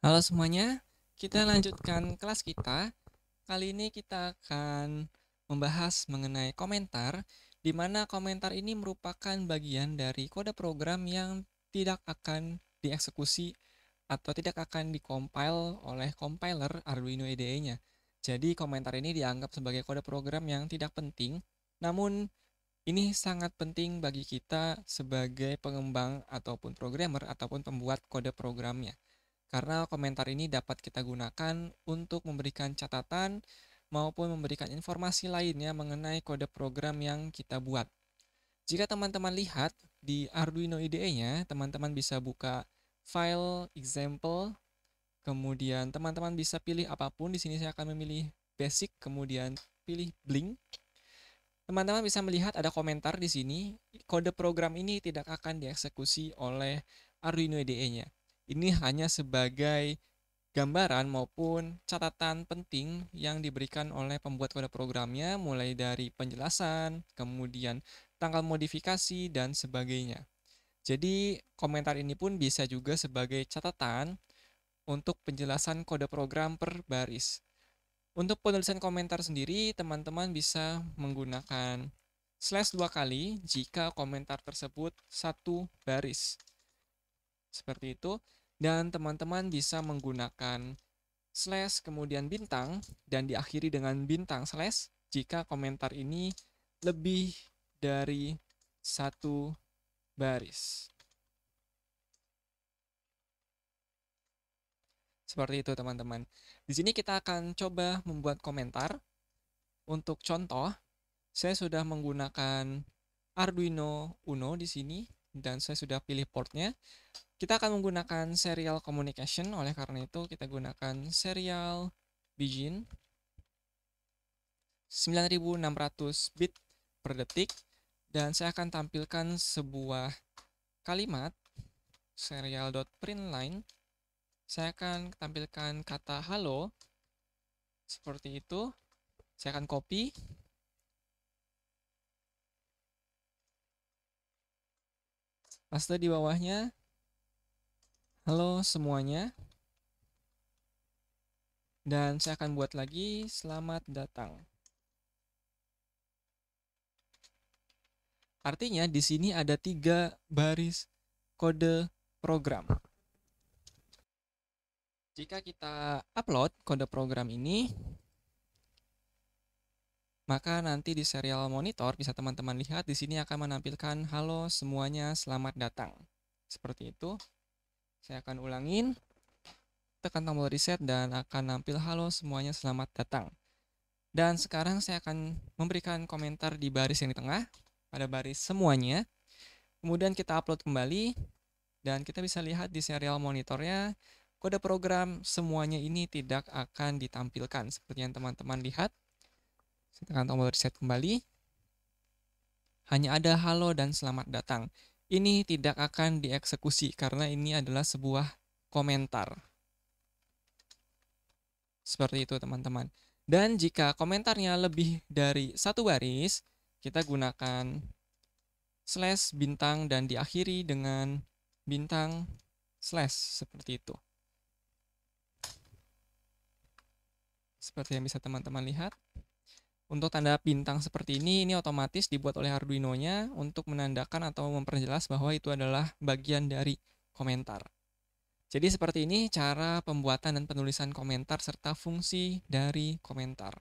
Halo semuanya, kita lanjutkan kelas kita. Kali ini kita akan membahas mengenai komentar, di mana komentar ini merupakan bagian dari kode program yang tidak akan dieksekusi atau tidak akan dikompil oleh compiler Arduino IDE-nya. E Jadi komentar ini dianggap sebagai kode program yang tidak penting, namun ini sangat penting bagi kita sebagai pengembang ataupun programmer ataupun pembuat kode programnya karena komentar ini dapat kita gunakan untuk memberikan catatan maupun memberikan informasi lainnya mengenai kode program yang kita buat. Jika teman-teman lihat di Arduino IDE-nya, teman-teman bisa buka file example, kemudian teman-teman bisa pilih apapun. Di sini saya akan memilih basic, kemudian pilih blink. Teman-teman bisa melihat ada komentar di sini, kode program ini tidak akan dieksekusi oleh Arduino IDE-nya. Ini hanya sebagai gambaran maupun catatan penting yang diberikan oleh pembuat kode programnya mulai dari penjelasan, kemudian tanggal modifikasi, dan sebagainya. Jadi komentar ini pun bisa juga sebagai catatan untuk penjelasan kode program per baris. Untuk penulisan komentar sendiri, teman-teman bisa menggunakan slash dua kali jika komentar tersebut satu baris. Seperti itu. Dan teman-teman bisa menggunakan slash kemudian bintang dan diakhiri dengan bintang slash jika komentar ini lebih dari satu baris. Seperti itu teman-teman. Di sini kita akan coba membuat komentar. Untuk contoh, saya sudah menggunakan Arduino Uno di sini dan saya sudah pilih portnya. Kita akan menggunakan serial communication, oleh karena itu kita gunakan serial begin 9600 bit per detik dan saya akan tampilkan sebuah kalimat serial.println saya akan tampilkan kata halo seperti itu saya akan copy paste di bawahnya Halo semuanya. Dan saya akan buat lagi selamat datang. Artinya di sini ada tiga baris kode program. Jika kita upload kode program ini, maka nanti di serial monitor bisa teman-teman lihat di sini akan menampilkan halo semuanya selamat datang. Seperti itu. Saya akan ulangin. Tekan tombol reset dan akan nampil halo semuanya selamat datang. Dan sekarang saya akan memberikan komentar di baris yang di tengah pada baris semuanya. Kemudian kita upload kembali dan kita bisa lihat di serial monitornya kode program semuanya ini tidak akan ditampilkan seperti yang teman-teman lihat. Saya tekan tombol reset kembali. Hanya ada halo dan selamat datang ini tidak akan dieksekusi karena ini adalah sebuah komentar. Seperti itu teman-teman. Dan jika komentarnya lebih dari satu baris, kita gunakan slash bintang dan diakhiri dengan bintang slash seperti itu. Seperti yang bisa teman-teman lihat. Untuk tanda bintang seperti ini, ini otomatis dibuat oleh Arduino-nya untuk menandakan atau memperjelas bahwa itu adalah bagian dari komentar. Jadi seperti ini cara pembuatan dan penulisan komentar serta fungsi dari komentar.